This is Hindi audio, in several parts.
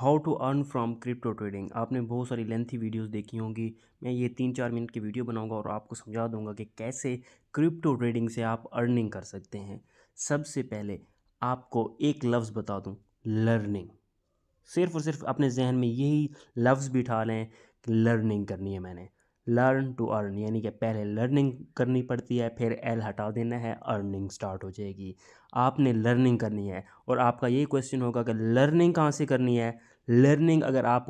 how to earn from crypto trading आपने बहुत सारी लेंथी वीडियोस देखी होंगी मैं ये तीन चार मिनट की वीडियो बनाऊंगा और आपको समझा दूंगा कि कैसे क्रिप्टो ट्रेडिंग से आप अर्निंग कर सकते हैं सबसे पहले आपको एक लफ्ज़ बता दूं लर्निंग सिर्फ और सिर्फ अपने जहन में यही लफ्ज़ बिठा लें कि लर्निंग करनी है मैंने लर्न टू अर्न यानी कि पहले लर्निंग करनी पड़ती है फिर एल हटा देना है अर्निंग स्टार्ट हो जाएगी आपने लर्निंग करनी है और आपका ये क्वेश्चन होगा कि लर्निंग कहाँ से करनी है लर्निंग अगर आप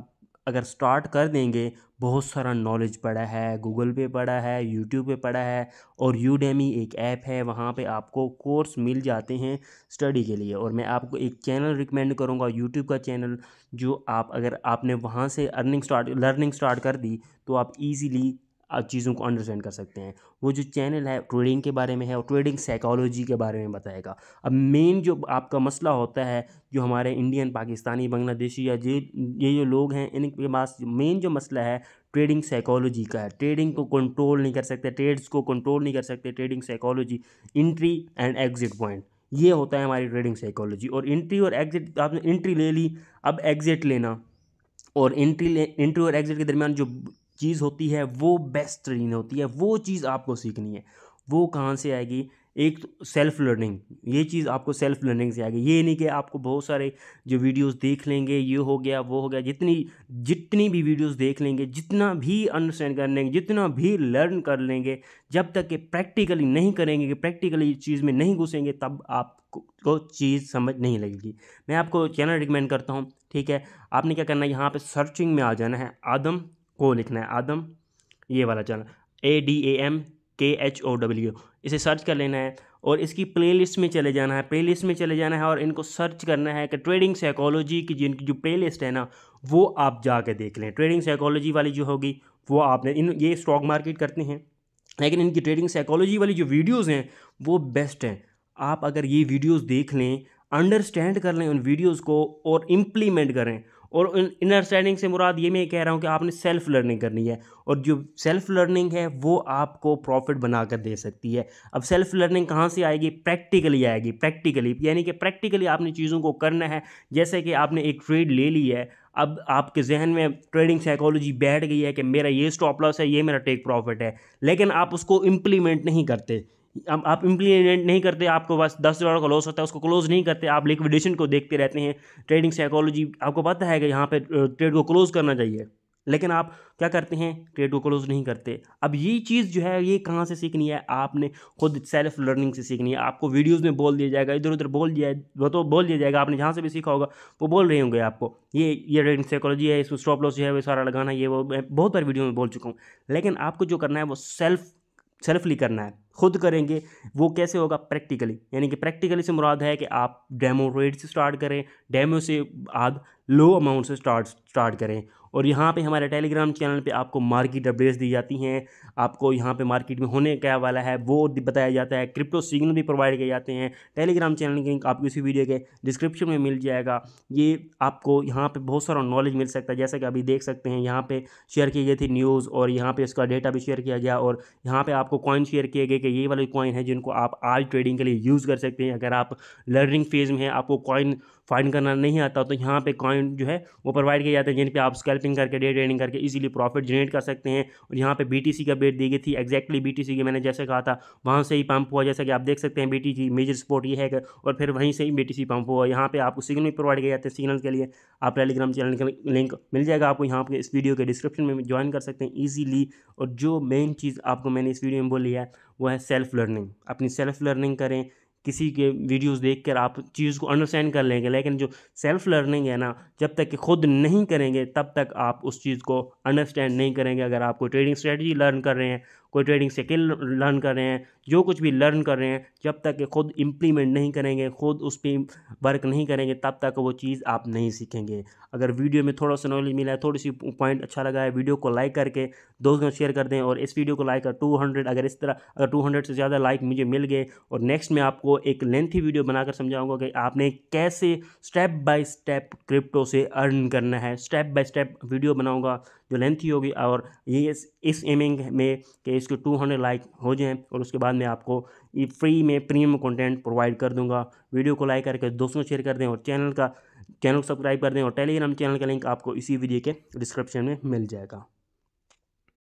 अगर स्टार्ट कर देंगे बहुत सारा नॉलेज पड़ा है गूगल पे पड़ा है यूट्यूब पे पड़ा है और यूडेमी एक ऐप है वहाँ पे आपको कोर्स मिल जाते हैं स्टडी के लिए और मैं आपको एक चैनल रिकमेंड करूँगा यूट्यूब का चैनल जो आप अगर आपने वहाँ से अर्निंग स्टार्ट लर्निंग स्टार्ट कर दी तो आप ईज़िली चीज़ों को अंडरस्टैंड कर सकते हैं वो जो चैनल है ट्रेडिंग के बारे में है और ट्रेडिंग साइकोलॉजी के बारे में बताएगा अब मेन जो आपका मसला होता है जो हमारे इंडियन पाकिस्तानी बांग्लादेशी या जे ये जो लोग हैं इनके पास मेन जो मसला है ट्रेडिंग साइकोलॉजी का है ट्रेडिंग को कंट्रोल नहीं कर सकते ट्रेड्स को कंट्रोल नहीं कर सकते trading psychology entry and exit point ये होता है हमारी ट्रेडिंग साइकोलॉजी और इंट्री और एग्जिट आपने इंट्री ले ली अब एग्जिट लेना और एंट्री ले एंट्री और एग्जिट के दरमियान जो चीज़ होती है वो बेस्ट ट्रेनिंग होती है वो चीज़ आपको सीखनी है वो कहाँ से आएगी एक सेल्फ तो लर्निंग ये चीज़ आपको सेल्फ लर्निंग से आएगी ये नहीं कि आपको बहुत सारे जो वीडियोस देख लेंगे ये हो गया वो हो गया जितनी जितनी भी वीडियोस देख लेंगे जितना भी अंडरस्टैंड कर लेंगे जितना भी लर्न कर लेंगे जब तक कि प्रैक्टिकली नहीं करेंगे कि प्रैक्टिकली चीज़ में नहीं घुसेंगे तब आपको चीज़ समझ नहीं लगेगी मैं आपको चैनल रिकमेंड करता हूँ ठीक है आपने क्या करना है यहाँ पर सर्चिंग में आ जाना है आदम को लिखना है आदम ये वाला channel A D A M K H O W इसे सर्च कर लेना है और इसकी प्लेलिस्ट में चले जाना है प्लेलिस्ट में चले जाना है और इनको सर्च करना है कि ट्रेडिंग साइकोलॉजी की जिनकी जो प्लेलिस्ट है ना वो आप जाके देख लें ट्रेडिंग साइकोलॉजी वाली जो होगी वो आपने इन ये स्टॉक मार्केट करते हैं लेकिन इनकी ट्रेडिंग साइकोलॉजी वाली जो वीडियोज़ हैं वो बेस्ट हैं आप अगर ये वीडियोज़ देख लें अंडरस्टैंड कर लें उन वीडियोज़ को और इम्प्लीमेंट करें और इनरस्टैंडिंग से मुराद ये मैं कह रहा हूँ कि आपने सेल्फ लर्निंग करनी है और जो सेल्फ लर्निंग है वो आपको प्रॉफिट बनाकर दे सकती है अब सेल्फ लर्निंग कहाँ से आएगी प्रैक्टिकली आएगी प्रैक्टिकली यानी कि प्रैक्टिकली आपने चीज़ों को करना है जैसे कि आपने एक ट्रेड ले ली है अब आपके जहन में ट्रेडिंग साइकोलॉजी बैठ गई है कि मेरा ये स्टॉप लॉस है ये मेरा टेक प्रॉफिट है लेकिन आप उसको इम्प्लीमेंट नहीं करते आप, आप इम्प्लीमेंट नहीं करते आपको बस दस डॉलर का लॉस होता है उसको क्लोज नहीं करते आप लिक्विडेशन को देखते रहते हैं ट्रेडिंग साइकोलॉजी आपको पता है कि यहाँ पे ट्रेड को क्लोज करना चाहिए लेकिन आप क्या करते हैं ट्रेड को क्लोज नहीं करते अब ये चीज़ जो है ये कहाँ से सीखनी है आपने खुद सेल्फ लर्निंग से सीखनी है आपको वीडियोस में बोल दिया जाएगा इधर उधर बोल दिया वो तो बोल दिया जाएगा आपने जहाँ से भी सीखा होगा वो बोल रहे होंगे आपको ये ये ट्रेडिंग साइकोलॉजी है इसमें स्टॉप लॉस जो है वो सारा लगाना ये वो मैं बहुत बार वीडियो में बोल चुका हूँ लेकिन आपको जो करना है वो सेल्फ सेल्फली करना है खुद करेंगे वो कैसे होगा प्रैक्टिकली यानी कि प्रैक्टिकली से मुराद है कि आप डेमो रेट से स्टार्ट करें डेमो से आप लो अमाउंट से स्टार्ट स्टार्ट करें और यहाँ पे हमारे टेलीग्राम चैनल पे आपको मार्केट अपडेट्स दी जाती हैं आपको यहाँ पे मार्केट में होने क्या वाला है वो बताया जाता है क्रिप्टो सिग्नल भी प्रोवाइड किए जाते हैं टेलीग्राम चैनल के लिंक आपको इसी वीडियो के डिस्क्रिप्शन में मिल जाएगा ये आपको यहाँ पर बहुत सारा नॉलेज मिल सकता है जैसा कि अभी देख सकते हैं यहाँ पर शेयर की गई थी न्यूज़ और यहाँ पर उसका डेटा भी शेयर किया गया और यहाँ पर आपको कॉइन शेयर किए गए कि ये वाले कॉइन है जिनको आप आज ट्रेडिंग के लिए यूज़ कर सकते हैं अगर आप लर्निंग फेज़ में हैं आपको कॉइन फाइंड करना नहीं आता तो यहाँ पर कॉइन जो है वो प्रोवाइड किया जाता है जिन पर आप स्कैल स्कैल्पिंग करके डे ट्रेडिंग करके इजीली प्रॉफिट जनरेट कर सकते हैं और यहाँ पे बीटीसी का बेट दी गई थी एक्जैक्टली बीटीसी टी मैंने जैसे कहा था वहाँ से ही पंप हुआ जैसा कि आप देख सकते हैं बीटीसी मेजर स्पोर्ट ये है और फिर वहीं से ही बीटीसी पंप हुआ यहाँ पर आपको सिग्नल प्रोवाइड किया जाते हैं सिग्नल के लिए आप टेलीग्राम चैनल का लिंक मिल जाएगा आपको यहाँ पर इस वीडियो के डिस्क्रिप्शन में ज्वाइन कर सकते हैं ईजिली और जो मेन चीज़ आपको मैंने इस वीडियो में बोली है वो है सेल्फ लर्निंग अपनी सेल्फ लर्निंग करें किसी के वीडियोस देखकर आप चीज़ को अंडरस्टैंड कर लेंगे लेकिन जो सेल्फ लर्निंग है ना जब तक कि खुद नहीं करेंगे तब तक आप उस चीज़ को अंडरस्टैंड नहीं करेंगे अगर आप कोई ट्रेडिंग स्ट्रेटजी लर्न कर रहे हैं कोई ट्रेडिंग स्किल लर्न कर रहे हैं जो कुछ भी लर्न कर रहे हैं जब तक कि खुद इम्प्लीमेंट नहीं करेंगे खुद उस पर वर्क नहीं करेंगे तब तक वो चीज़ आप नहीं सीखेंगे अगर वीडियो में थोड़ा सा नॉलेज मिला है थोड़ी सी पॉइंट अच्छा लगा है वीडियो को लाइक करके दोस्तों शेयर कर दें और इस वीडियो को लाइक कर टू अगर इस तरह अगर टू से ज़्यादा लाइक मुझे मिल गए और नेक्स्ट में आपको एक लेंथी वीडियो बनाकर समझाऊंगा कि आपने कैसे स्टेप बाय स्टेप क्रिप्टो से अर्न करना है स्टेप बाय स्टेप वीडियो बनाऊंगा जो लेंथी होगी और ये इस, इस एमिंग में कि इसके 200 लाइक हो जाएं और उसके बाद मैं आपको ये फ्री में प्रीमियम कंटेंट प्रोवाइड कर दूंगा वीडियो को लाइक करके दोस्तों शेयर कर दें और चैनल का चैनल सब्सक्राइब कर दें और टेलीग्राम चैनल का लिंक आपको इसी वीडियो के डिस्क्रिप्शन में मिल जाएगा